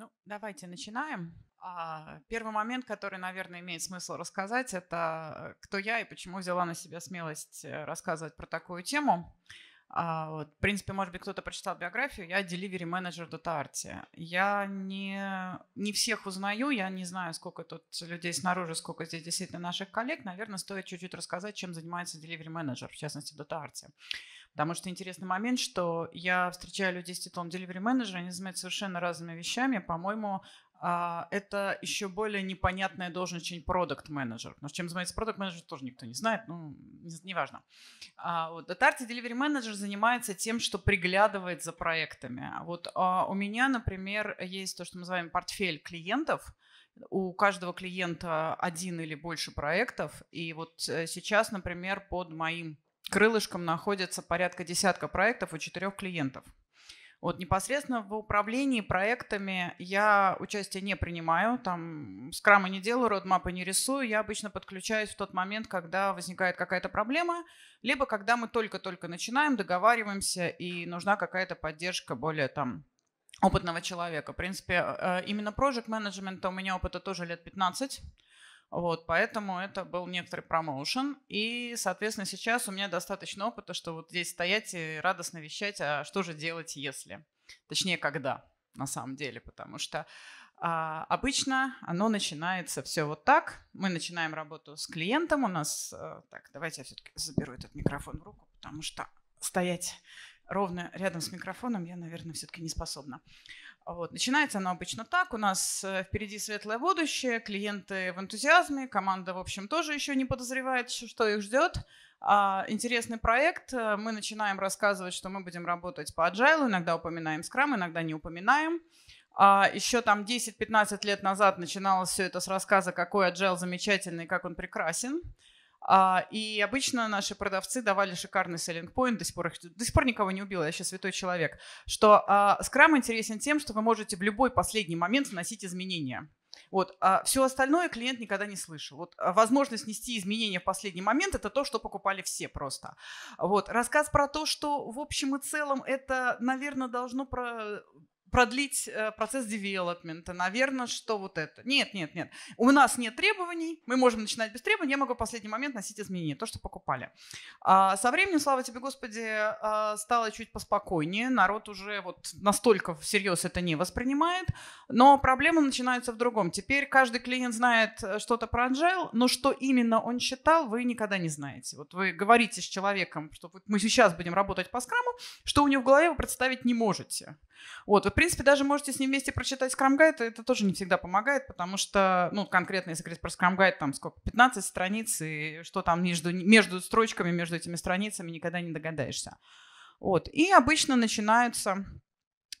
Ну, давайте начинаем. А, первый момент, который, наверное, имеет смысл рассказать, это э, кто я и почему взяла на себя смелость э, рассказывать про такую тему. А, в принципе, может быть, кто-то прочитал биографию. Я delivery менеджер Дотаарти. Я не, не всех узнаю, я не знаю, сколько тут людей снаружи, сколько здесь действительно наших коллег. Наверное, стоит чуть-чуть рассказать, чем занимается delivery менеджер, в частности, Дотаарти. Арти. Потому что интересный момент, что я встречаю людей с титулом delivery менеджера, они занимаются совершенно разными вещами. По-моему, а, это еще более непонятная должность, чем продукт менеджер. Но чем занимается продукт менеджер, тоже никто не знает, ну, неважно. А, вот, от а Arti Delivery Manager занимается тем, что приглядывает за проектами. А вот у меня, например, есть то, что мы называем портфель клиентов, у каждого клиента один или больше проектов. И вот э, сейчас, например, под моим крылышком находится порядка десятка проектов у четырех клиентов. Вот непосредственно в управлении проектами я участие не принимаю, там скрамы не делаю, родмапы не рисую. Я обычно подключаюсь в тот момент, когда возникает какая-то проблема, либо когда мы только-только начинаем, договариваемся и нужна какая-то поддержка более там опытного человека. В принципе, э, э, именно project management у меня опыта тоже лет 15. Вот, поэтому это был некоторый промоушен. И, соответственно, сейчас у меня достаточно опыта, что вот здесь стоять и радостно вещать, а что же делать, если? Точнее, когда, на самом деле, потому что а, обычно оно начинается все вот так. Мы начинаем работу с клиентом. У нас... А, так, давайте я все-таки заберу этот микрофон в руку, потому что стоять ровно рядом с микрофоном я, наверное, все-таки не способна. Вот. Начинается оно обычно так. У нас э, впереди светлое будущее, клиенты в энтузиазме, команда, в общем, тоже еще не подозревает, что их ждет. А, интересный проект. Э, мы начинаем рассказывать, что мы будем работать по agile. Иногда упоминаем Scrum, иногда не упоминаем. А еще там 10-15 лет назад начиналось все это с рассказа, какой agile замечательный, как он прекрасен. А, и обычно наши продавцы давали шикарный селлинг point, до сих пор, до сих пор никого не убил, я сейчас святой человек, что а, скрам интересен тем, что вы можете в любой последний момент вносить изменения. Вот. А все остальное клиент никогда не слышал. Вот а, возможность нести изменения в последний момент – это то, что покупали все просто. Вот. Рассказ про то, что в общем и целом это, наверное, должно про продлить э, процесс девелопмента, наверное, что вот это. Нет, нет, нет. У нас нет требований, мы можем начинать без требований, я могу в последний момент носить изменения, то, что покупали. А, со временем, слава тебе, Господи, а, стало чуть поспокойнее, народ уже вот настолько всерьез это не воспринимает, но проблема начинается в другом. Теперь каждый клиент знает э, что-то про Agile, но что именно он считал, вы никогда не знаете. Вот вы говорите с человеком, что мы сейчас будем работать по скраму, что у него в голове вы представить не можете. Вот, вы принципе, даже можете с ним вместе прочитать скрамгайд, это тоже не всегда помогает, потому что, ну, конкретно, если говорить про скрамгайд, там сколько, 15 страниц, и что там между, между строчками, между этими страницами, никогда не догадаешься. Вот. И обычно начинается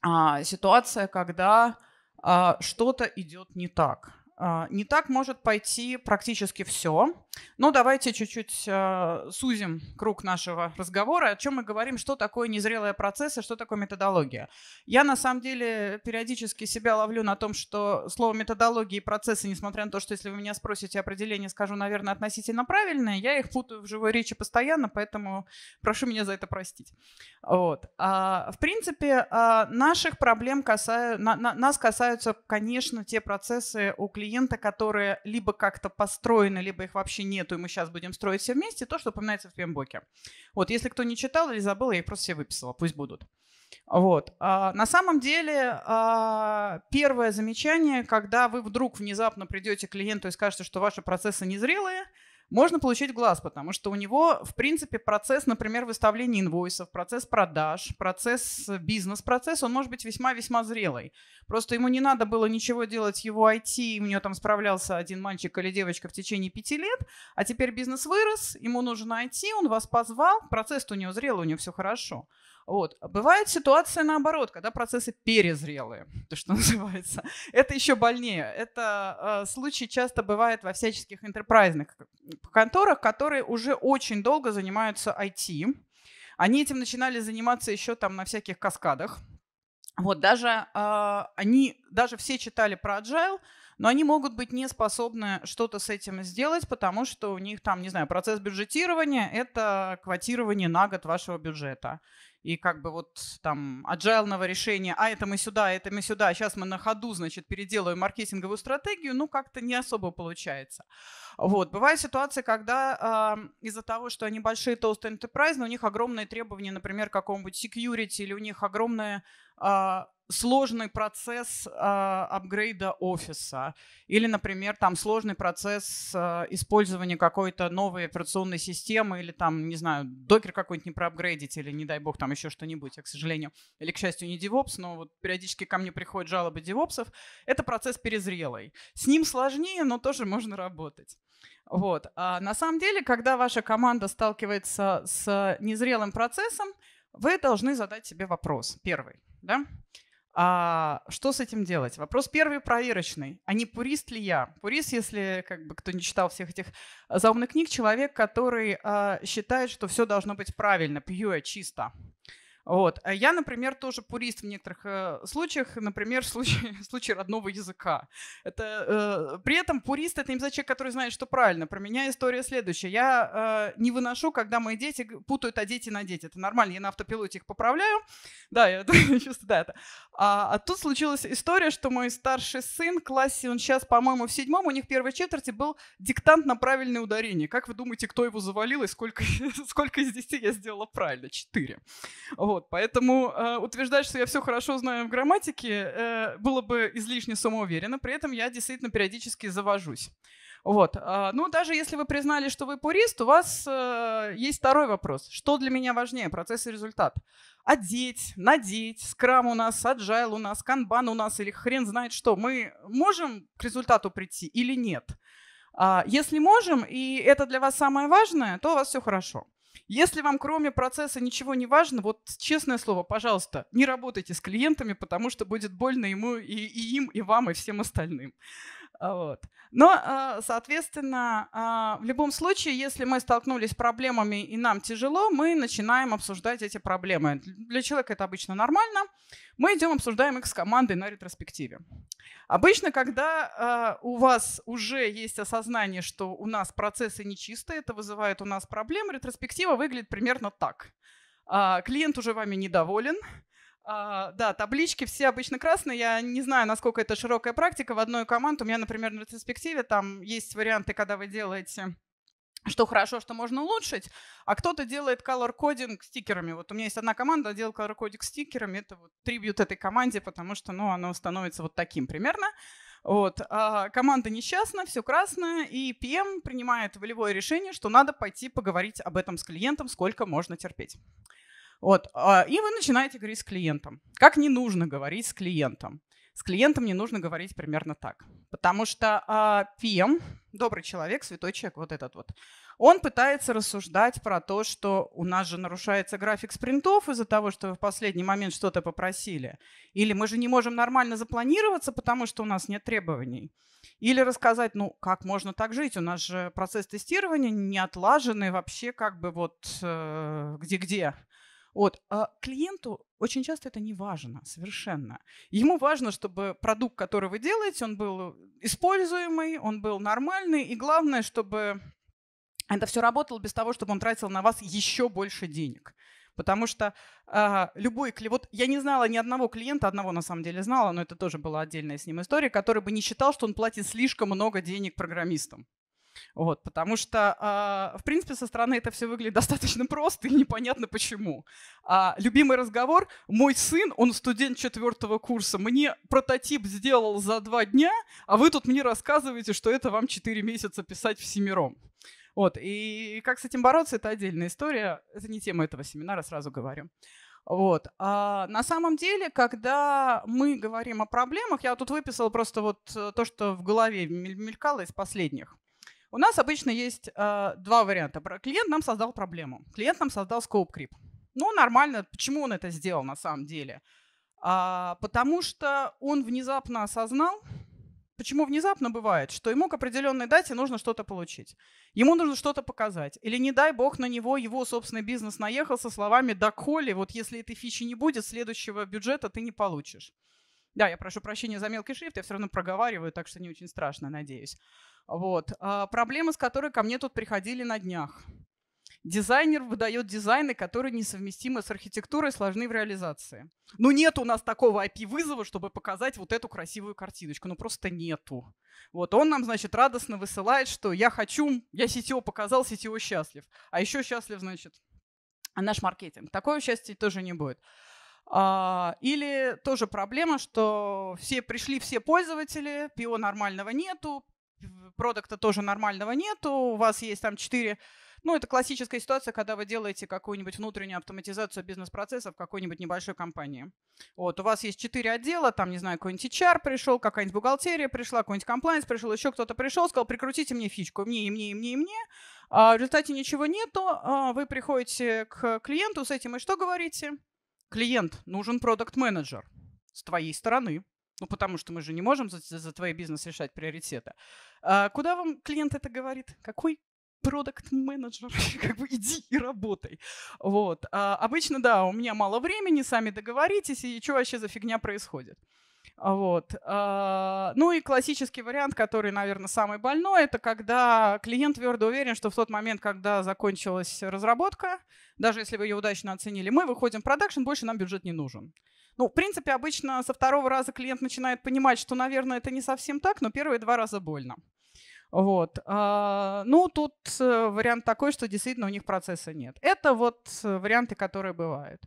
а, ситуация, когда а, что-то идет не так. А, не так может пойти практически все. Но давайте чуть-чуть а, сузим круг нашего разговора, о чем мы говорим, что такое незрелые процессы, что такое методология. Я на самом деле периодически себя ловлю на том, что слово методология и процессы, несмотря на то, что если вы меня спросите определение, скажу, наверное, относительно правильное, я их путаю в живой речи постоянно, поэтому прошу меня за это простить. Вот. А, в принципе, наших проблем касаются, нас касаются, конечно, те процессы у клиентов, клиента, которые либо как-то построены, либо их вообще нету, и мы сейчас будем строить все вместе, то, что упоминается в пембоке. Вот, если кто не читал или забыл, я их просто все выписала, пусть будут. Вот. А, на самом деле, а, первое замечание, когда вы вдруг внезапно придете к клиенту и скажете, что ваши процессы незрелые – можно получить глаз, потому что у него, в принципе, процесс, например, выставления инвойсов, процесс продаж, процесс э, бизнес-процесс, он может быть весьма-весьма зрелый. Просто ему не надо было ничего делать его IT, у него там справлялся один мальчик или девочка в течение пяти лет, а теперь бизнес вырос, ему нужно IT, он вас позвал, процесс у него зрелый, у него все хорошо. Вот. Бывает ситуация наоборот, когда процессы перезрелые, то, что называется. Это еще больнее. Это э, случай часто бывает во всяческих интерпрайзных конторах, которые уже очень долго занимаются IT. Они этим начинали заниматься еще там на всяких каскадах. Вот даже э, они, даже все читали про agile, но они могут быть не способны что-то с этим сделать, потому что у них там, не знаю, процесс бюджетирования – это квотирование на год вашего бюджета и как бы вот там аджайлного решения, а это мы сюда, «А, это мы сюда, сейчас мы на ходу, значит, переделаем маркетинговую стратегию, ну, как-то не особо получается. Вот. Бывают ситуации, когда э, из-за того, что они большие, толстые enterprise, но у них огромные требования, например, какому-нибудь security, или у них огромный э, а, сложный процесс э, апгрейда офиса или, например, там сложный процесс э, использования какой-то новой операционной системы или там, не знаю, докер какой-нибудь не проапгрейдить или, не дай бог, там еще что-нибудь. Я, к сожалению, или, к счастью, не DevOps, но вот периодически ко мне приходят жалобы девопсов. Это процесс перезрелый. С ним сложнее, но тоже можно работать. Вот. А на самом деле, когда ваша команда сталкивается с незрелым процессом, вы должны задать себе вопрос первый. Да? А что с этим делать? Вопрос первый проверочный. А не пурист ли я? Пурист, если как бы кто не читал всех этих заумных книг, человек, который а, считает, что все должно быть правильно, пью я чисто. Вот. Э, я, например, тоже пурист в некоторых э, случаях, например, в случае, в случае родного языка. Это, э, при этом пурист — это не обязательно человек, который знает, что правильно. Про меня история следующая. Я э, не выношу, когда мои дети путают одеть а и надеть. Это нормально, я на автопилоте их поправляю. Да, я чувствую, да, это. А, а, тут случилась история, что мой старший сын в классе, он сейчас, по-моему, в седьмом, у них в первой четверти был диктант на правильное ударение. Как вы думаете, кто его завалил и сколько, сколько из десяти я сделала правильно? Четыре. Вот. Вот, поэтому э, утверждать, что я все хорошо знаю в грамматике, э, было бы излишне самоуверенно, при этом я действительно периодически завожусь. Вот. А, ну, даже если вы признали, что вы пурист, у вас э, есть второй вопрос. Что для меня важнее, процесс и результат? Одеть, надеть, скрам у нас, agile у нас, канбан у нас или хрен знает что. Мы можем к результату прийти или нет? А, если можем, и это для вас самое важное, то у вас все хорошо. Если вам кроме процесса ничего не важно, вот честное слово, пожалуйста, не работайте с клиентами, потому что будет больно ему и, и им, и вам, и всем остальным. А, вот. Но, а, соответственно, а, в любом случае, если мы столкнулись с проблемами и нам тяжело, мы начинаем обсуждать эти проблемы. Для человека это обычно нормально. Мы идем обсуждаем их с командой на ретроспективе. Обычно, когда у вас уже есть осознание, что у нас процессы нечистые, это вызывает у нас проблемы, ретроспектива выглядит примерно так. Клиент уже вами недоволен, а, да, таблички все обычно красные. Я не знаю, насколько это широкая практика. В одной команде у меня, например, на ретроспективе там есть варианты, когда вы делаете что хорошо, что можно улучшить, а кто-то делает колор-кодинг стикерами. Вот у меня есть одна команда, делает колор-кодинг стикерами, это вот трибют этой команде, потому что, ну, оно становится вот таким примерно. Вот. А команда несчастна, все красное, и PM принимает волевое решение, что надо пойти поговорить об этом с клиентом, сколько можно терпеть. Вот. А, и вы начинаете говорить с клиентом. Как не нужно говорить с клиентом? С клиентом не нужно говорить примерно так. Потому что а, PM, добрый человек, святой человек, вот этот вот, он пытается рассуждать про то, что у нас же нарушается график спринтов из-за того, что вы в последний момент что-то попросили. Или мы же не можем нормально запланироваться, потому что у нас нет требований. Или рассказать, ну, как можно так жить? У нас же процесс тестирования не отлаженный вообще как бы вот э, где-где. Э, вот. А клиенту очень часто это не важно совершенно. Ему важно, чтобы продукт, который вы делаете, он был используемый, он был нормальный, и главное, чтобы это все работало без того, чтобы он тратил на вас еще больше денег. Потому что э, любой клиент, вот я не знала ни одного клиента, одного на самом деле знала, но это тоже была отдельная с ним история, который бы не считал, что он платит слишком много денег программистам. Вот, потому что, а, в принципе, со стороны это все выглядит достаточно просто и непонятно почему. А, любимый разговор. Мой сын, он студент четвертого курса, мне прототип сделал за два дня, а вы тут мне рассказываете, что это вам четыре месяца писать в семером. Вот, и как с этим бороться, это отдельная история. Это не тема этого семинара, сразу говорю. Вот. А на самом деле, когда мы говорим о проблемах, я тут выписала просто вот э, то, что в голове мелькало из последних. У нас обычно есть э, два варианта. Клиент нам создал проблему. Клиент нам создал scope creep. Ну, нормально. Почему он это сделал на самом деле? А, потому что он внезапно осознал, почему внезапно бывает, что ему к определенной дате нужно что-то получить. Ему нужно что-то показать. Или, не дай бог, на него его собственный бизнес наехал со словами «Да коли, вот если этой фичи не будет, следующего бюджета ты не получишь». Да, я прошу прощения за мелкий шрифт, я все равно проговариваю, так что не очень страшно, надеюсь. Вот. А, проблема, с которой ко мне тут приходили на днях. Дизайнер выдает дизайны, которые несовместимы с архитектурой, сложны в реализации. Ну нет у нас такого IP-вызова, чтобы показать вот эту красивую картиночку. Ну просто нету. Вот он нам, значит, радостно высылает, что я хочу, я CTO показал, CTO счастлив. А еще счастлив, значит, наш маркетинг. Такое участие тоже не будет. А, или тоже проблема, что все пришли все пользователи, пио нормального нету, продукта тоже нормального нету, у вас есть там четыре ну, это классическая ситуация, когда вы делаете какую-нибудь внутреннюю автоматизацию бизнес-процессов какой-нибудь небольшой компании. Вот, у вас есть четыре отдела, там, не знаю, какой-нибудь HR пришел, какая-нибудь бухгалтерия пришла, какой-нибудь compliance пришел, еще кто-то пришел, сказал, прикрутите мне фичку, мне, и мне, и мне, и мне. А в результате ничего нету, а вы приходите к клиенту с этим и что говорите? клиент, нужен продукт-менеджер с твоей стороны, ну, потому что мы же не можем за, за твой бизнес решать приоритеты. А куда вам клиент это говорит? Какой продукт-менеджер, как бы иди и работай. Вот. А обычно, да, у меня мало времени, сами договоритесь, и что вообще за фигня происходит. А, вот. А, ну и классический вариант, который, наверное, самый больной, это когда клиент твердо уверен, что в тот момент, когда закончилась разработка, даже если вы ее удачно оценили, мы выходим в продакшн, больше нам бюджет не нужен. Ну, в принципе, обычно со второго раза клиент начинает понимать, что, наверное, это не совсем так, но первые два раза больно. Вот. А, ну, тут э, вариант такой, что действительно у них процесса нет. Это вот э, варианты, которые бывают.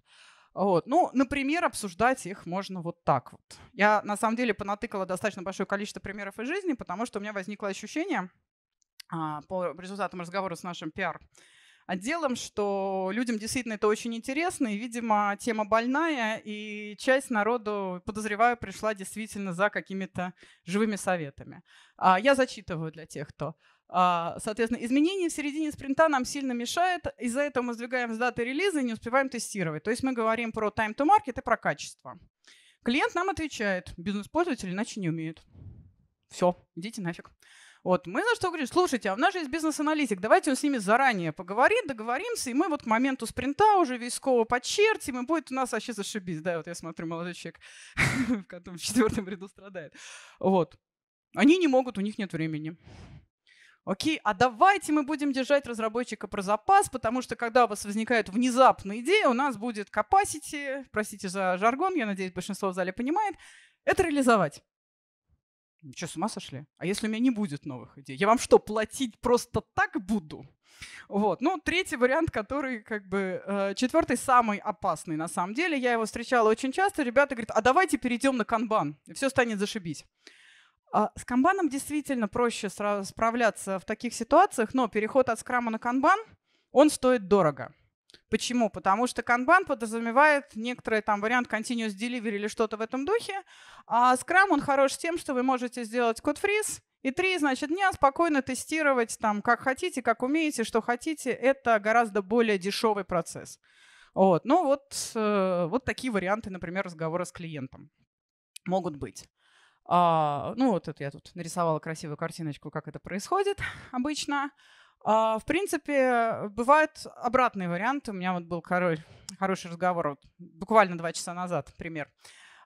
Вот. Ну, например, обсуждать их можно вот так вот. Я, на самом деле, понатыкала достаточно большое количество примеров из жизни, потому что у меня возникло ощущение а, по результатам разговора с нашим пиар отделом, что людям действительно это очень интересно, и, видимо, тема больная, и часть народу, подозреваю, пришла действительно за какими-то живыми советами. А, я зачитываю для тех, кто. А, соответственно, изменение в середине спринта нам сильно мешает. Из-за этого мы сдвигаем с даты релиза и не успеваем тестировать. То есть мы говорим про time to market и про качество. Клиент нам отвечает, бизнес-пользователи иначе не умеют. Все, идите нафиг. Вот, мы за что говорим, слушайте, а у нас же есть бизнес-аналитик, давайте он с ними заранее поговорит, договоримся, и мы вот к моменту спринта уже висково подчертим, и будет у нас вообще зашибись. Да, вот я смотрю, молодой человек в четвертом ряду страдает. Вот. Они не могут, у них нет времени окей, а давайте мы будем держать разработчика про запас, потому что когда у вас возникает внезапная идея, у нас будет capacity, простите за жаргон, я надеюсь, большинство в зале понимает, это реализовать. Что, с ума сошли? А если у меня не будет новых идей? Я вам что, платить просто так буду? Вот. Ну, третий вариант, который как бы... Э, четвертый самый опасный на самом деле. Я его встречала очень часто. Ребята говорят, а давайте перейдем на канбан, и все станет зашибись. А с канбаном действительно проще справляться в таких ситуациях, но переход от скрама на канбан, он стоит дорого. Почему? Потому что канбан подразумевает некоторый там вариант continuous delivery или что-то в этом духе, а скрам, он хорош тем, что вы можете сделать код-фриз, и три, значит, дня спокойно тестировать там как хотите, как умеете, что хотите. Это гораздо более дешевый процесс. Вот. Ну вот, э, вот такие варианты, например, разговора с клиентом могут быть. А, ну, вот это я тут нарисовала красивую картиночку, как это происходит обычно. А, в принципе, бывают обратные варианты. У меня вот был король, хороший разговор вот, буквально два часа назад, пример.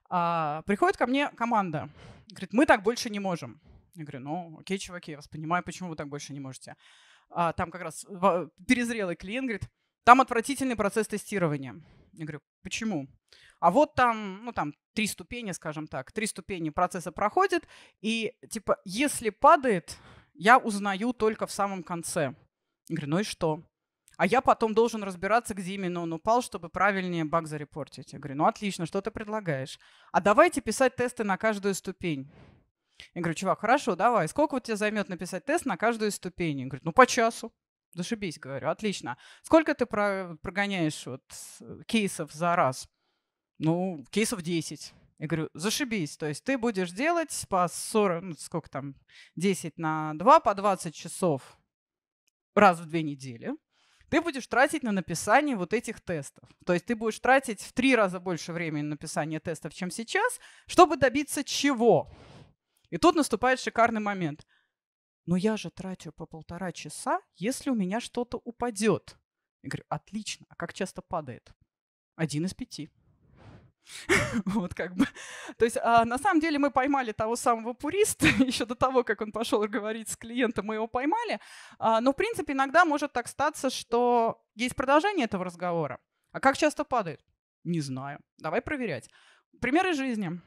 А, приходит ко мне команда, говорит, мы так больше не можем. Я говорю, ну, окей, чуваки, я вас понимаю, почему вы так больше не можете. А, там как раз перезрелый клиент говорит, там отвратительный процесс тестирования. Я говорю, почему? А вот там, ну, там три ступени, скажем так, три ступени процесса проходит, и типа, если падает, я узнаю только в самом конце. Я говорю, ну и что? А я потом должен разбираться, где именно он упал, чтобы правильнее баг зарепортить. Я говорю, ну отлично, что ты предлагаешь? А давайте писать тесты на каждую ступень. Я говорю, чувак, хорошо, давай. Сколько у тебя займет написать тест на каждую ступень? Он говорит, ну по часу. Зашибись, говорю, отлично. Сколько ты прогоняешь вот э, кейсов за раз? ну, кейсов 10. Я говорю, зашибись, то есть ты будешь делать по 40, ну, сколько там, 10 на 2, по 20 часов раз в две недели. Ты будешь тратить на написание вот этих тестов. То есть ты будешь тратить в три раза больше времени на написание тестов, чем сейчас, чтобы добиться чего? И тут наступает шикарный момент. Но я же трачу по полтора часа, если у меня что-то упадет. Я говорю, отлично, а как часто падает? Один из пяти. вот как бы. То есть а, на самом деле мы поймали того самого пуриста еще до того, как он пошел говорить с клиентом, мы его поймали. А, но в принципе иногда может так статься, что есть продолжение этого разговора. А как часто падает? Не знаю. Давай проверять. Примеры жизни.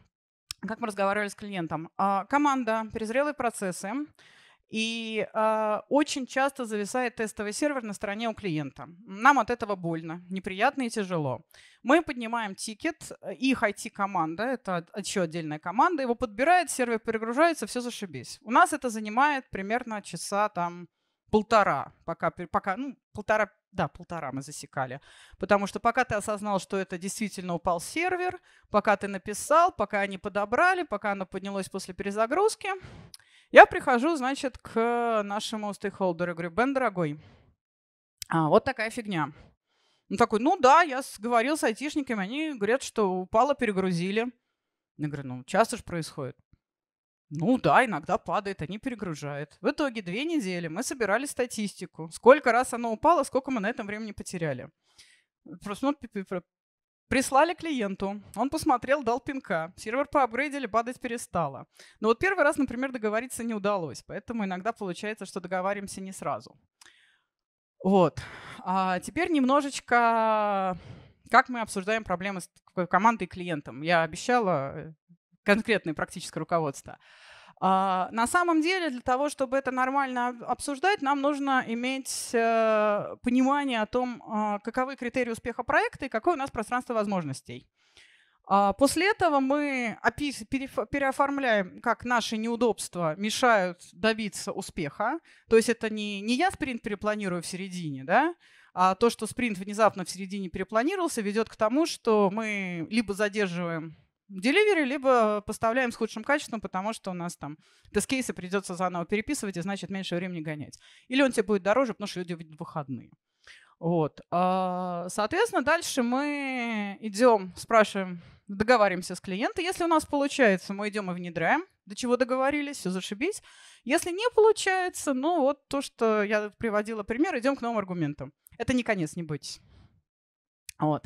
Как мы разговаривали с клиентом. А, команда, перезрелые процессы. И э, очень часто зависает тестовый сервер на стороне у клиента. Нам от этого больно, неприятно и тяжело. Мы поднимаем тикет, э, их IT-команда, это еще отдельная команда, его подбирает, сервер перегружается, все зашибись. У нас это занимает примерно часа там полтора, пока, пока ну, полтора, да, полтора мы засекали. Потому что пока ты осознал, что это действительно упал сервер, пока ты написал, пока они подобрали, пока оно поднялось после перезагрузки, я прихожу, значит, к нашему стейкхолдеру. Говорю, Бен, дорогой, а, вот такая фигня. Он такой, ну да, я говорил с айтишниками, они говорят, что упало, перегрузили. Я говорю, ну часто же происходит. Ну да, иногда падает, они перегружают. В итоге две недели мы собирали статистику. Сколько раз оно упало, сколько мы на этом времени потеряли. Просто ну, Прислали клиенту, он посмотрел, дал пинка. Сервер поапгрейдили, падать перестало. Но вот первый раз, например, договориться не удалось, поэтому иногда получается, что договариваемся не сразу. Вот. А теперь немножечко, как мы обсуждаем проблемы с командой и клиентом. Я обещала э, конкретное практическое руководство. А, на самом деле, для того, чтобы это нормально обсуждать, нам нужно иметь э, понимание о том, а, каковы критерии успеха проекта и какое у нас пространство возможностей. А, после этого мы переоформляем, как наши неудобства мешают добиться успеха. То есть это не, не я спринт перепланирую в середине, да, а то, что спринт внезапно в середине перепланировался, ведет к тому, что мы либо задерживаем Деливери либо поставляем с худшим качеством, потому что у нас там тест-кейсы придется заново переписывать, и значит меньше времени гонять. Или он тебе будет дороже, потому что люди в выходные. Вот. А, соответственно, дальше мы идем, спрашиваем, договариваемся с клиентом. Если у нас получается, мы идем и внедряем, до чего договорились, все зашибись. Если не получается, ну вот то, что я приводила пример, идем к новым аргументам. Это не конец, не бойтесь. Вот.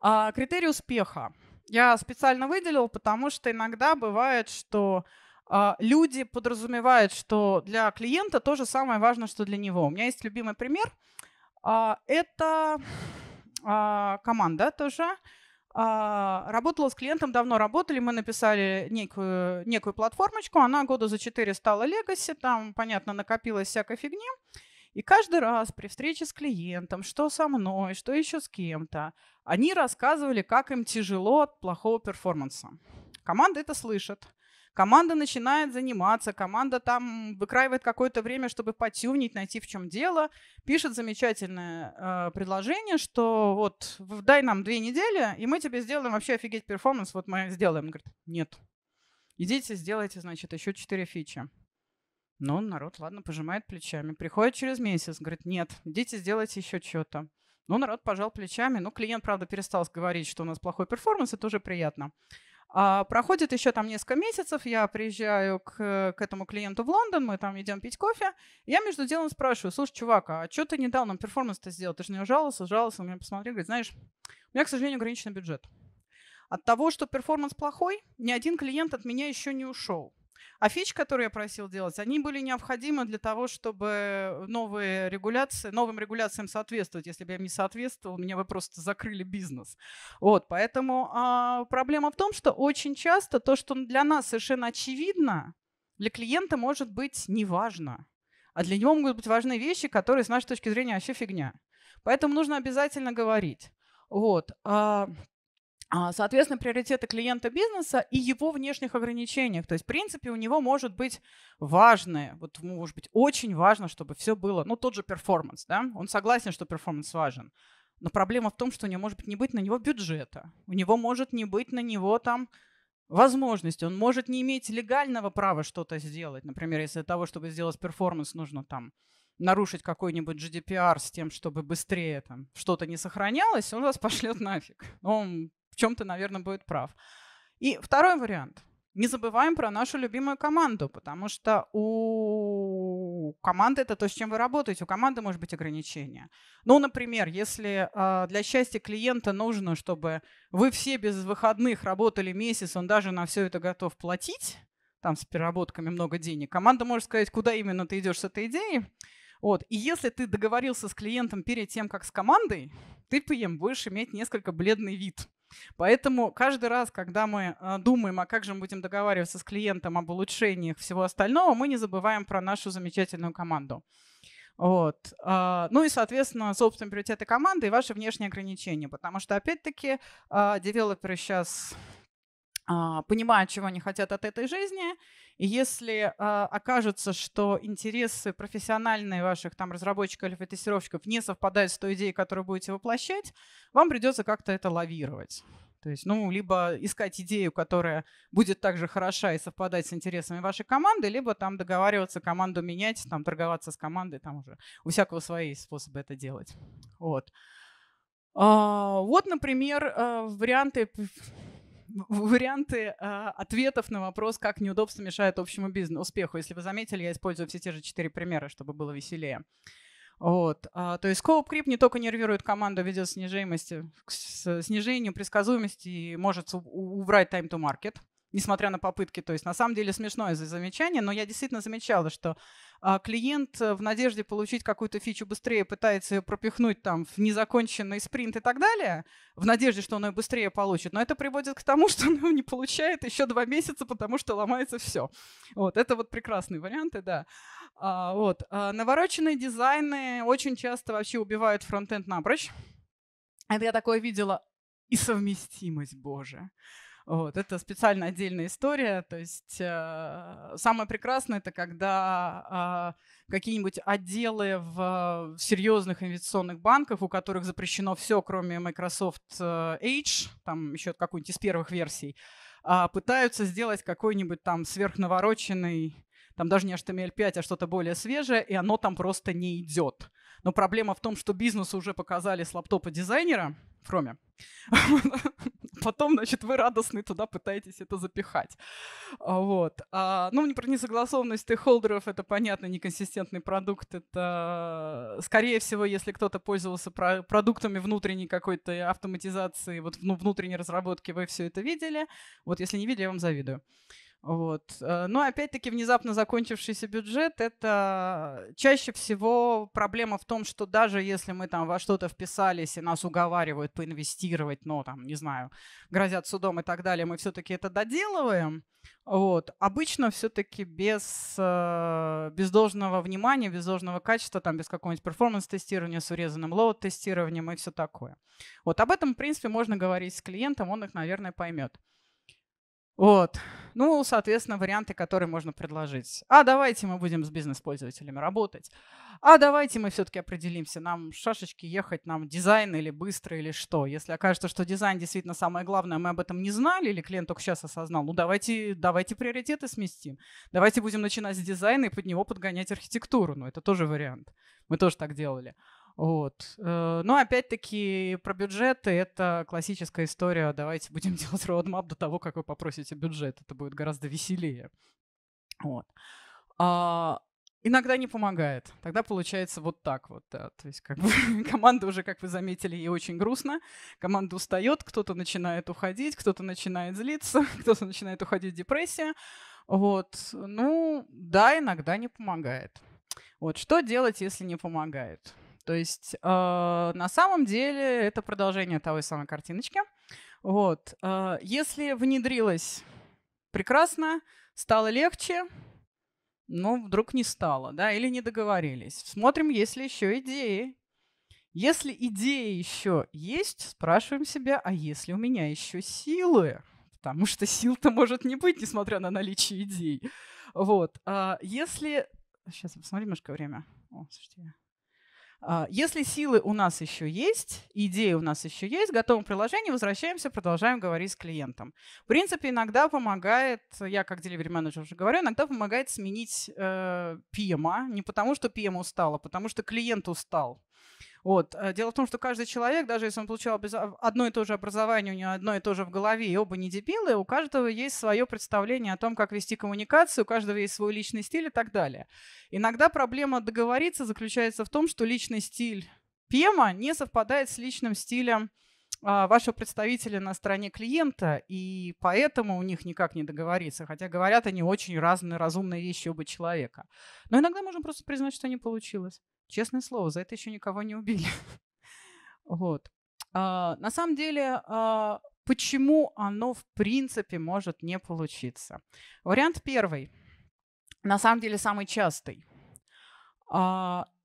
А, критерий успеха. Я специально выделил, потому что иногда бывает, что а, люди подразумевают, что для клиента то же самое важно, что для него. У меня есть любимый пример. А, это а, команда тоже. Работала с клиентом, давно работали, мы написали некую, некую платформочку, она года за четыре стала Legacy, там, понятно, накопилась всякой фигни. И каждый раз при встрече с клиентом, что со мной, что еще с кем-то, они рассказывали, как им тяжело от плохого перформанса. Команда это слышит. Команда начинает заниматься, команда там выкраивает какое-то время, чтобы потюнить, найти в чем дело, пишет замечательное э, предложение, что вот дай нам две недели, и мы тебе сделаем вообще офигеть перформанс, вот мы сделаем. Он говорит, нет, идите, сделайте, значит, еще четыре фичи. Но народ, ладно, пожимает плечами. Приходит через месяц, говорит, нет, идите сделайте еще что-то. Ну, народ пожал плечами. Ну, клиент, правда, перестал говорить, что у нас плохой перформанс, это уже приятно. А, проходит еще там несколько месяцев, я приезжаю к, к этому клиенту в Лондон, мы там идем пить кофе. Я между делом спрашиваю, слушай, чувак, а что ты не дал нам перформанс-то сделать? Ты же не жаловался, жаловался, он меня посмотрел, говорит, знаешь, у меня, к сожалению, ограниченный бюджет. От того, что перформанс плохой, ни один клиент от меня еще не ушел. А фич, которые я просил делать, они были необходимы для того, чтобы новые регуляции, новым регуляциям соответствовать. Если бы я им не соответствовал, меня бы просто закрыли бизнес. Вот, поэтому а, проблема в том, что очень часто то, что для нас совершенно очевидно, для клиента может быть неважно. А для него могут быть важные вещи, которые с нашей точки зрения вообще фигня. Поэтому нужно обязательно говорить. Вот. А, а, соответственно, приоритеты клиента бизнеса и его внешних ограничениях. То есть, в принципе, у него может быть важное, вот может быть очень важно, чтобы все было, ну, тот же перформанс, да, он согласен, что перформанс важен, но проблема в том, что у него может быть не быть на него бюджета, у него может не быть на него там возможности, он может не иметь легального права что-то сделать. Например, если для того, чтобы сделать перформанс, нужно там нарушить какой-нибудь GDPR с тем, чтобы быстрее там что-то не сохранялось, он вас пошлет нафиг. Он в чем-то, наверное, будет прав. И второй вариант. Не забываем про нашу любимую команду, потому что у команды это то, с чем вы работаете. У команды может быть ограничение. Ну, например, если э, для счастья клиента нужно, чтобы вы все без выходных работали месяц, он даже на все это готов платить, там с переработками много денег, команда может сказать, куда именно ты идешь с этой идеей. Вот. И если ты договорился с клиентом перед тем, как с командой, ты будешь иметь несколько бледный вид. Поэтому каждый раз, когда мы э, думаем, а как же мы будем договариваться с клиентом об улучшениях всего остального, мы не забываем про нашу замечательную команду. Вот. А, ну и, соответственно, собственные приоритеты команды и ваши внешние ограничения, потому что, опять-таки, а, девелоперы сейчас а, понимают, чего они хотят от этой жизни, и если э, окажется, что интересы профессиональные ваших там разработчиков или тестировщиков не совпадают с той идеей, которую будете воплощать, вам придется как-то это лавировать. То есть, ну, либо искать идею, которая будет также хороша и совпадать с интересами вашей команды, либо там договариваться, команду менять, там торговаться с командой, там уже у всякого свои способы это делать. Вот. А, вот, например, э, варианты варианты э, ответов на вопрос, как неудобство мешает общему бизнесу, успеху. Если вы заметили, я использую все те же четыре примера, чтобы было веселее. Вот. А, то есть Scope Creep не только нервирует команду, ведет снижаемости, к снижению предсказуемости и может убрать time to market – несмотря на попытки. То есть на самом деле смешное замечание, но я действительно замечала, что а, клиент э, в надежде получить какую-то фичу быстрее пытается ее пропихнуть там в незаконченный спринт и так далее, в надежде, что он ее быстрее получит. Но это приводит к тому, что он не получает еще два месяца, потому что ломается все. Вот, это вот прекрасные варианты, да. А, вот. А, навороченные дизайны очень часто вообще убивают фронтенд напрочь. Это а я такое видела. И совместимость, боже. Вот, это специально отдельная история. То есть э, самое прекрасное это когда э, какие-нибудь отделы в, в серьезных инвестиционных банках, у которых запрещено все, кроме Microsoft э, Edge, там еще какой нибудь из первых версий, э, пытаются сделать какой-нибудь там сверхнавороченный там даже не HTML5, а что-то более свежее, и оно там просто не идет. Но проблема в том, что бизнесу уже показали с лаптопа дизайнера в потом, значит, вы радостны туда пытаетесь это запихать. А, вот. А, ну, про несогласованность стейкхолдеров это понятно, неконсистентный продукт. Это, скорее всего, если кто-то пользовался про- продуктами внутренней какой-то автоматизации, вот ну, внутренней разработки, вы все это видели. Вот если не видели, я вам завидую. Вот. Э, но опять-таки внезапно закончившийся бюджет – это чаще всего проблема в том, что даже если мы там во что-то вписались и нас уговаривают поинвестировать, но там, не знаю, грозят судом и так далее, мы все-таки это доделываем. Вот. Обычно все-таки без, э, без должного внимания, без должного качества, там, без какого-нибудь перформанс-тестирования с урезанным лоуд-тестированием и все такое. Вот об этом, в принципе, можно говорить с клиентом, он их, наверное, поймет. Вот. Ну, соответственно, варианты, которые можно предложить. А давайте мы будем с бизнес-пользователями работать. А давайте мы все-таки определимся, нам шашечки ехать, нам дизайн или быстро, или что. Если окажется, что дизайн действительно самое главное, мы об этом не знали, или клиент только сейчас осознал, ну давайте, давайте приоритеты сместим. Давайте будем начинать с дизайна и под него подгонять архитектуру. Ну, это тоже вариант. Мы тоже так делали. Вот. Э, но опять-таки про бюджеты это классическая история. Давайте будем делать роадмап до того, как вы попросите бюджет. Это будет гораздо веселее. Вот. А, иногда не помогает. Тогда получается вот так вот. Да. То есть как бы, команда уже, как вы заметили, ей очень грустно. Команда устает, кто-то начинает уходить, кто-то начинает злиться, кто-то начинает уходить в депрессия. Вот. Ну, да, иногда не помогает. Вот что делать, если не помогает? То есть э, на самом деле это продолжение того самой картиночки. Вот. Э, если внедрилось прекрасно, стало легче, но вдруг не стало, да, или не договорились. Смотрим, есть ли еще идеи. Если идеи еще есть, спрашиваем себя, а если у меня еще силы? Потому что сил-то может не быть, несмотря на наличие идей. Вот. А если... Сейчас, посмотри немножко время. О, слушайте, а, если силы у нас еще есть, идеи у нас еще есть, готовым приложение, возвращаемся, продолжаем говорить с клиентом. В принципе, иногда помогает, я как delivery менеджер уже говорю, иногда помогает сменить э, PM, а. не потому что PM устала, а потому что клиент устал. Вот. Э, дело в том, что каждый человек, даже если он получал а, одно и то же образование, у него одно и то же в голове, и оба не дебилы, у каждого есть свое представление о том, как вести коммуникацию, у каждого есть свой личный стиль и так далее. Иногда проблема договориться заключается в том, что личный стиль Пема не совпадает с личным стилем а, вашего представителя на стороне клиента, и поэтому у них никак не договориться, хотя говорят они очень разные разумные вещи оба человека. Но иногда можно просто признать, что не получилось. Честное слово, за это еще никого не убили. Вот. А, на самом деле, а, почему оно в принципе может не получиться? Вариант первый. На самом деле самый частый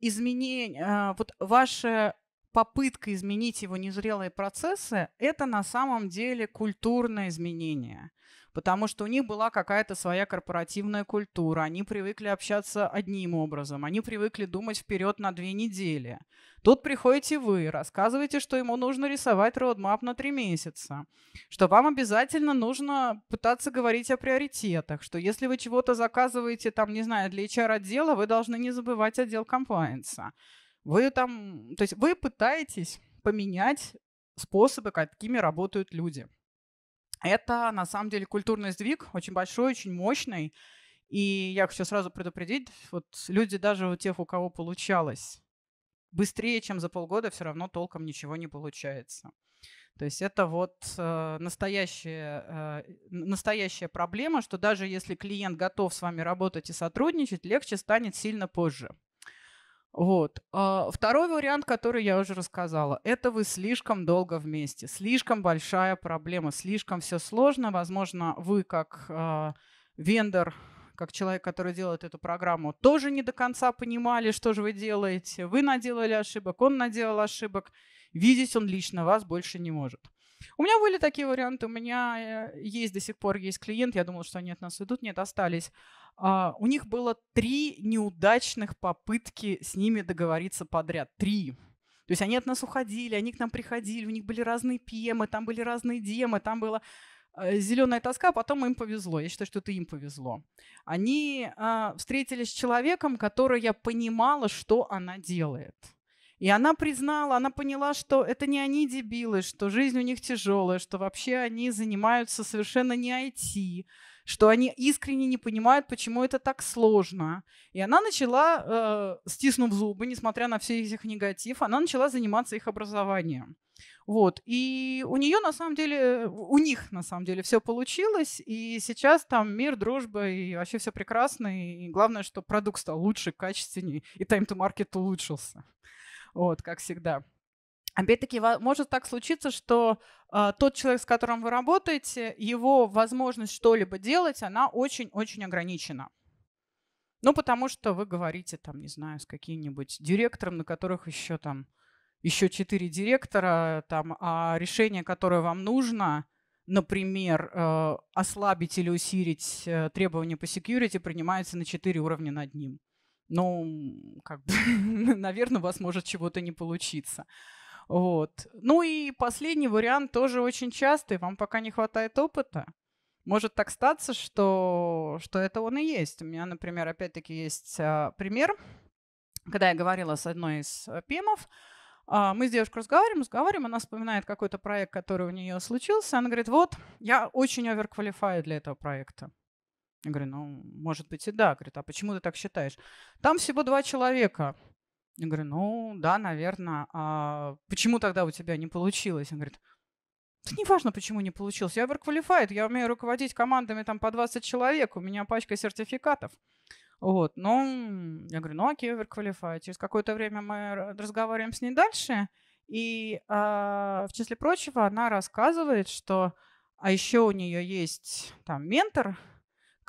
изменение, вот ваше попытка изменить его незрелые процессы, это на самом деле культурное изменение. Потому что у них была какая-то своя корпоративная культура, они привыкли общаться одним образом, они привыкли думать вперед на две недели. Тут приходите вы, рассказываете, что ему нужно рисовать роадмап на три месяца, что вам обязательно нужно пытаться говорить о приоритетах, что если вы чего-то заказываете, там, не знаю, для HR-отдела, вы должны не забывать отдел комплайенса вы там, то есть вы пытаетесь поменять способы, какими работают люди. Это на самом деле культурный сдвиг, очень большой, очень мощный. И я хочу сразу предупредить, вот люди даже у тех, у кого получалось, быстрее, чем за полгода, все равно толком ничего не получается. То есть это вот э, настоящая, э, настоящая проблема, что даже если клиент готов с вами работать и сотрудничать, легче станет сильно позже. Вот. А, второй вариант, который я уже рассказала, это вы слишком долго вместе, слишком большая проблема, слишком все сложно. Возможно, вы как э, вендор, как человек, который делает эту программу, тоже не до конца понимали, что же вы делаете. Вы наделали ошибок, он наделал ошибок. Видеть он лично вас больше не может. У меня были такие варианты, у меня э, есть до сих пор есть клиент, я думала, что они от нас уйдут, нет, остались. А, у них было три неудачных попытки с ними договориться подряд. Три. То есть они от нас уходили, они к нам приходили, у них были разные пьемы, там были разные демы, там было э, зеленая тоска, а потом им повезло. Я считаю, что это им повезло. Они э, встретились с человеком, который я понимала, что она делает. И она признала, она поняла, что это не они дебилы, что жизнь у них тяжелая, что вообще они занимаются совершенно не IT, что они искренне не понимают, почему это так сложно. И она начала, э, стиснув зубы, несмотря на все их негатив, она начала заниматься их образованием. Вот. И у нее на самом деле, у них на самом деле все получилось. И сейчас там мир, дружба и вообще все прекрасно. И главное, что продукт стал лучше, качественнее, и тайм-то-маркет улучшился вот, как всегда. Опять-таки, может так случиться, что э, тот человек, с которым вы работаете, его возможность что-либо делать, она очень-очень ограничена. Ну, потому что вы говорите, там, не знаю, с каким-нибудь директором, на которых еще там еще четыре директора, там, а решение, которое вам нужно, например, э, ослабить или усилить э, требования по security, принимается на четыре уровня над ним ну, как бы, наверное, у вас может чего-то не получиться. Вот. Ну и последний вариант тоже очень частый. Вам пока не хватает опыта. Может так статься, что, что это он и есть. У меня, например, опять-таки есть а, пример, когда я говорила с одной из э, пемов, а, мы с девушкой разговариваем, разговариваем, она вспоминает какой-то проект, который у нее случился, она говорит, вот, я очень оверквалифаю для этого проекта. Я говорю, ну, может быть и да. Говорит, а почему ты так считаешь? Там всего два человека. Я говорю, ну, да, наверное. А почему тогда у тебя не получилось? Он говорит, да неважно, почему не получилось. Я overqualified, я умею руководить командами там по 20 человек, у меня пачка сертификатов. Вот, ну, я говорю, ну окей, overqualified. Через какое-то время мы разговариваем с ней дальше, и, э, в числе прочего, она рассказывает, что а еще у нее есть там ментор,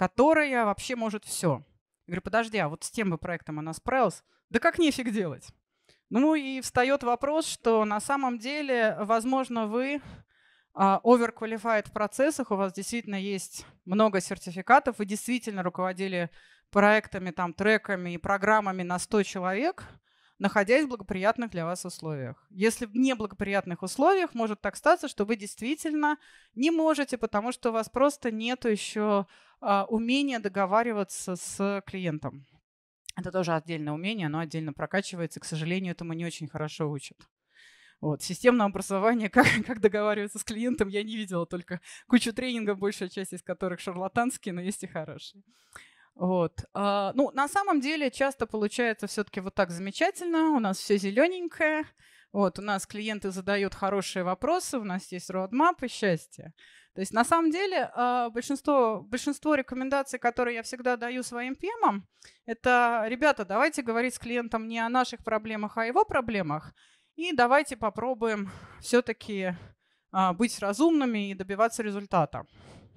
которая вообще может все. Я говорю, подожди, а вот с тем бы проектом она справилась? Да как нефиг делать? Ну и встает вопрос, что на самом деле, возможно, вы оверквалифайт в процессах, у вас действительно есть много сертификатов, вы действительно руководили проектами, там, треками и программами на 100 человек – находясь в благоприятных для вас условиях. Если в неблагоприятных условиях может так статься, что вы действительно не можете, потому что у вас просто нет еще э, а, умения договариваться с клиентом. Это тоже отдельное умение, оно отдельно прокачивается, к сожалению, этому не очень хорошо учат. Вот, системное образование, как, как договариваться с клиентом, я не видела, только кучу тренингов, большая часть из которых шарлатанские, но есть и хорошие. Вот. А, ну, на самом деле часто получается все-таки вот так замечательно, у нас все зелененькое, вот, у нас клиенты задают хорошие вопросы, у нас есть roadmap и счастье. То есть на самом деле а, большинство, большинство рекомендаций, которые я всегда даю своим пемам, это, ребята, давайте говорить с клиентом не о наших проблемах, а о его проблемах, и давайте попробуем все-таки а, быть разумными и добиваться результата.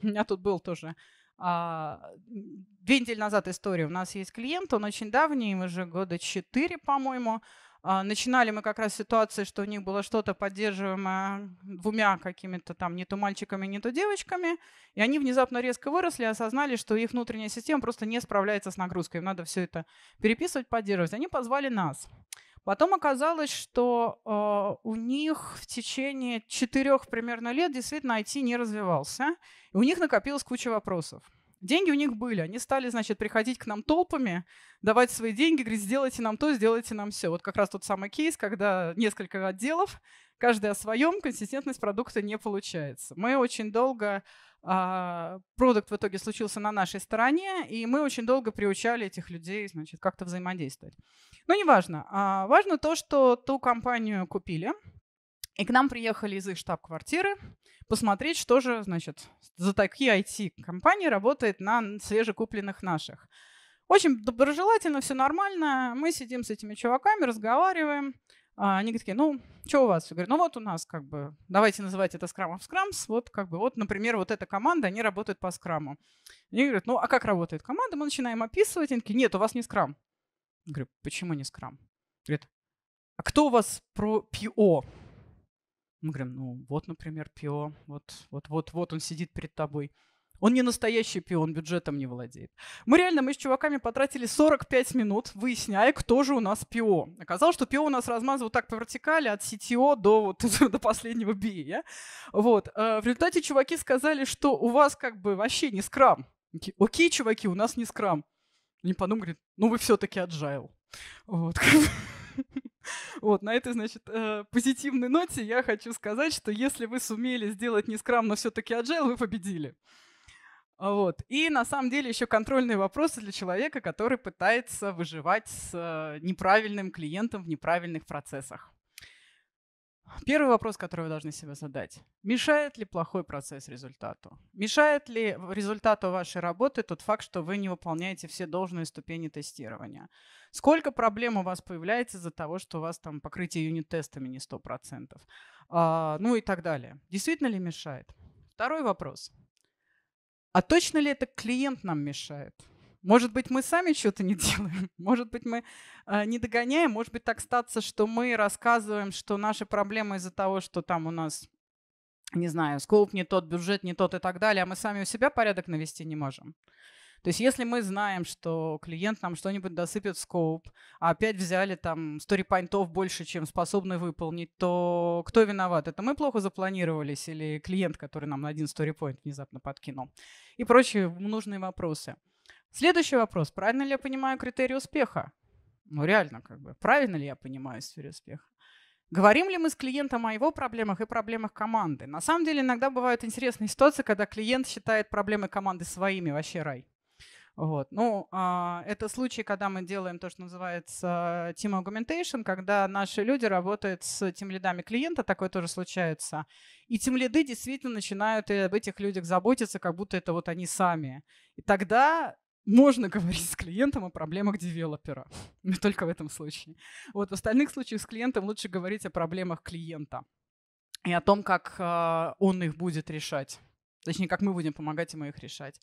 У меня тут был тоже Две а, недели назад история. У нас есть клиент, он очень давний, уже года четыре, по-моему. А, начинали мы как раз с ситуации, что у них было что-то поддерживаемое двумя какими-то там не то мальчиками, не то девочками, и они внезапно резко выросли и осознали, что их внутренняя система просто не справляется с нагрузкой, им надо все это переписывать, поддерживать. Они позвали нас. Потом оказалось, что э, у них в течение четырех примерно лет действительно IT не развивался. И у них накопилась куча вопросов. Деньги у них были. Они стали, значит, приходить к нам толпами, давать свои деньги, говорить, сделайте нам то, сделайте нам все. Вот как раз тот самый кейс, когда несколько отделов, каждый о своем, консистентность продукта не получается. Мы очень долго а, продукт в итоге случился на нашей стороне, и мы очень долго приучали этих людей, значит, как-то взаимодействовать. Но неважно. А важно то, что ту компанию купили, и к нам приехали из их штаб-квартиры посмотреть, что же, значит, за такие IT-компании работает на свежекупленных наших. Очень доброжелательно, все нормально. Мы сидим с этими чуваками, разговариваем. А, они такие, ну, что у вас? Я говорю, ну вот у нас как бы, давайте называть это скрамом скрамс, вот как бы, вот, например, вот эта команда, они работают по скраму. Они говорят, ну а как работает команда? Мы начинаем описывать, они такие, нет, у вас не скрам. Я говорю, почему не скрам? Говорит, а кто у вас про ПО? Мы говорим, ну вот, например, ПО, вот, вот, вот, вот он сидит перед тобой. Он не настоящий пион, бюджетом не владеет. Мы реально, мы с чуваками потратили 45 минут, выясняя, кто же у нас ПИО. Оказалось, что ПИО у нас размазывают так по вертикали от CTO до, вот, до последнего БИЯ. Вот. Э, в результате чуваки сказали, что у вас как бы вообще не скрам. Окей, чуваки, у нас не скрам. Они подумали, говорит, ну вы все-таки agile. Вот. Вот, на этой, значит, э, позитивной ноте я хочу сказать, что если вы сумели сделать не скрам, но все-таки agile, вы победили. А вот. И на самом деле еще контрольные вопросы для человека, который пытается выживать с э, неправильным клиентом в неправильных процессах. Первый вопрос, который вы должны себе задать. Мешает ли плохой процесс результату? Мешает ли результату вашей работы тот факт, что вы не выполняете все должные ступени тестирования? Сколько проблем у вас появляется из-за того, что у вас там покрытие юнит-тестами не 100%? А, ну и так далее. Действительно ли мешает? Второй вопрос. А точно ли это клиент нам мешает? Может быть, мы сами что-то не делаем, может быть, мы э, не догоняем, может быть, так статься, что мы рассказываем, что наши проблемы из-за того, что там у нас, не знаю, скоуп не тот, бюджет не тот и так далее, а мы сами у себя порядок навести не можем. То есть если мы знаем, что клиент нам что-нибудь досыпет в скоуп, а опять взяли там 100 репайнтов больше, чем способны выполнить, то кто виноват? Это мы плохо запланировались или клиент, который нам на один сторипоинт внезапно подкинул? И прочие нужные вопросы. Следующий вопрос. Правильно ли я понимаю критерии успеха? Ну, реально, как бы, правильно ли я понимаю сферу успеха? Говорим ли мы с клиентом о его проблемах и проблемах команды? На самом деле иногда бывают интересные ситуации, когда клиент считает проблемы команды своими, вообще рай. Вот. Ну, а, это случай, когда мы делаем то, что называется team augmentation, когда наши люди работают с тем лидами клиента, такое тоже случается. И тем лиды действительно начинают об этих людях заботиться, как будто это вот они сами. И тогда можно говорить с клиентом о проблемах девелопера. Но ну, только в этом случае. Вот в остальных случаях с клиентом лучше говорить о проблемах клиента и о том, как э, он их будет решать. Точнее, как мы будем помогать ему их решать.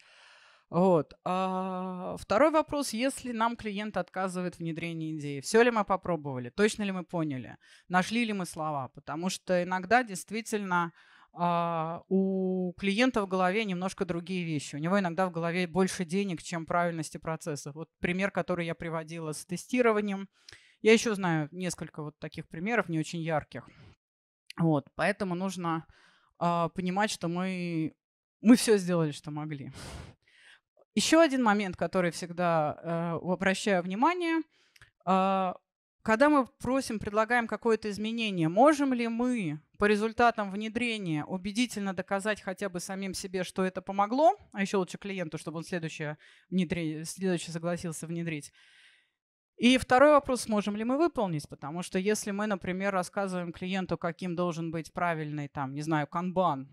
Вот. А второй вопрос, если нам клиент отказывает в внедрении идеи, все ли мы попробовали, точно ли мы поняли, нашли ли мы слова, потому что иногда действительно а у клиента в голове немножко другие вещи. У него иногда в голове больше денег, чем правильности процесса. Вот пример, который я приводила с тестированием. Я еще знаю несколько вот таких примеров, не очень ярких. Вот, поэтому нужно а, понимать, что мы, мы все сделали, что могли. Еще один момент, который всегда э, обращаю внимание. Э, когда мы просим, предлагаем какое-то изменение, можем ли мы по результатам внедрения убедительно доказать хотя бы самим себе, что это помогло, а еще лучше клиенту, чтобы он следующее, внедри... следующее согласился внедрить. И второй вопрос, сможем ли мы выполнить, потому что если мы, например, рассказываем клиенту, каким должен быть правильный, там, не знаю, канбан,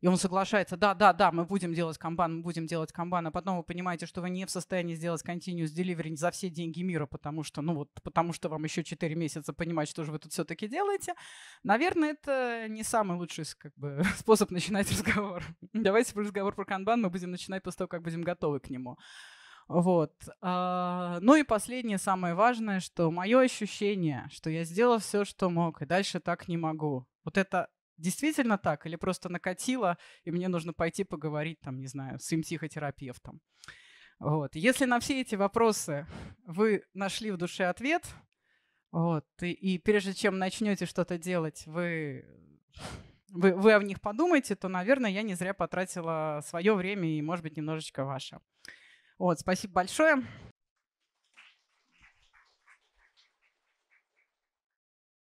и он соглашается, да, да, да, мы будем делать камбан, мы будем делать камбан, а потом вы понимаете, что вы не в состоянии сделать continuous delivery за все деньги мира, потому что, ну вот, потому что вам еще 4 месяца понимать, что же вы тут все-таки делаете, наверное, это не самый лучший как бы, способ начинать разговор. Давайте разговор про канбан мы будем начинать после того, как будем готовы к нему. Вот. А, ну и последнее, самое важное, что мое ощущение, что я сделал все, что мог, и дальше так не могу. Вот это действительно так или просто накатило, и мне нужно пойти поговорить, там, не знаю, с им психотерапевтом. Вот. Если на все эти вопросы вы нашли в душе ответ, вот, и, и прежде чем начнете что-то делать, вы, вы, вы о них подумаете, то, наверное, я не зря потратила свое время и, может быть, немножечко ваше. Вот, спасибо большое.